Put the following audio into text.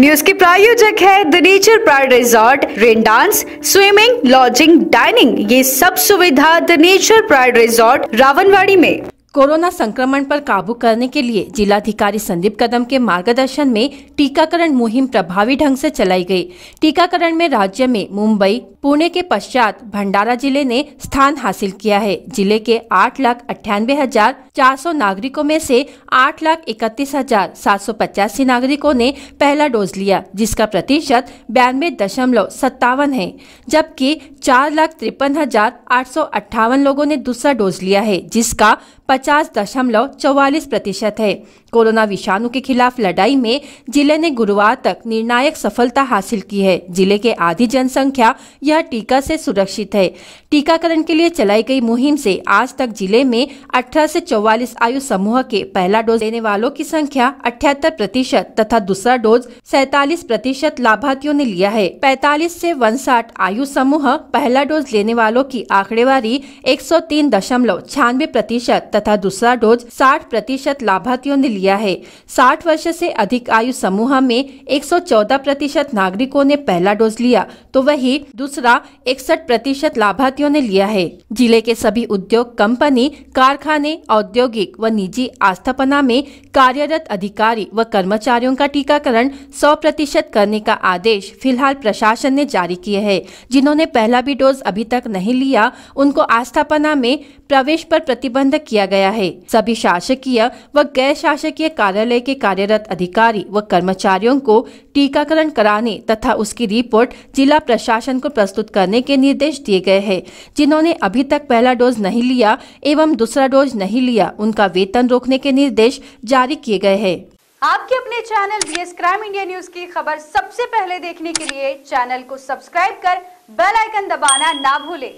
news के प्रायोजक है the nature pride resort rain dance swimming lodging dining ये सब सुविधा the nature pride resort Rawanwadi में कोरोना संक्रमण पर काबू करने के लिए जिलाधिकारी संदीप कदम के मार्गदर्शन में टीकाकरण मुहिम प्रभावी ढंग से चलाई गई टीकाकरण में राज्य में मुंबई पुणे के पश्चात भंडारा जिले ने स्थान हासिल किया है जिले के आठ लाख अठानवे हजार चार सौ नागरिकों में से आठ लाख इकतीस हजार सात सौ पचासी नागरिकों ने पहला डोज लिया जिसका प्रतिशत बयानबे दशमलव सत्तावन है जबकि चार लाख तिरपन हजार आठ सौ अट्ठावन लोगों ने दूसरा डोज लिया है जिसका पचास दशमलव चौवालीस प्रतिशत है कोरोना विषाणु के खिलाफ लड़ाई में जिले ने गुरुवार तक निर्णायक सफलता हासिल की है जिले के आधी जनसंख्या यह टीका से सुरक्षित है टीकाकरण के लिए चलाई गई मुहिम से आज तक जिले में 18 से 44 आयु समूह के पहला डोज देने वालों की संख्या अठहत्तर प्रतिशत तथा दूसरा डोज सैतालीस प्रतिशत लाभार्थियों ने लिया है पैतालीस ऐसी उनसाठ आयु समूह पहला डोज लेने वालों की आंकड़ेवारी एक प्रतिशत तथा दूसरा डोज 60 प्रतिशत लाभार्थियों ने लिया है 60 वर्ष से अधिक आयु समूह में 114 प्रतिशत नागरिकों ने पहला डोज लिया तो वही दूसरा इकसठ प्रतिशत लाभार्थियों ने लिया है जिले के सभी उद्योग कंपनी कारखाने औद्योगिक व निजी आस्थापना में कार्यरत अधिकारी व कर्मचारियों का टीकाकरण सौ प्रतिशत करने का आदेश फिलहाल प्रशासन ने जारी किए है जिन्होंने पहला भी डोज अभी तक नहीं लिया उनको आस्थापना में प्रवेश पर प्रतिबंध किया गया है सभी शासकीय व गैर शासकीय कार्यालय के कार्यरत अधिकारी व कर्मचारियों को टीकाकरण कराने तथा उसकी रिपोर्ट जिला प्रशासन को प्रस्तुत करने के निर्देश दिए गए है जिन्होंने अभी तक पहला डोज नहीं लिया एवं दूसरा डोज नहीं लिया उनका वेतन रोकने के निर्देश जारी किए गए है आपके अपने channel B crime India news की खबर सबसे पहले देखने के लिए चैनल को सब्सक्राइब कर बेल आइकन दबाना ना भूले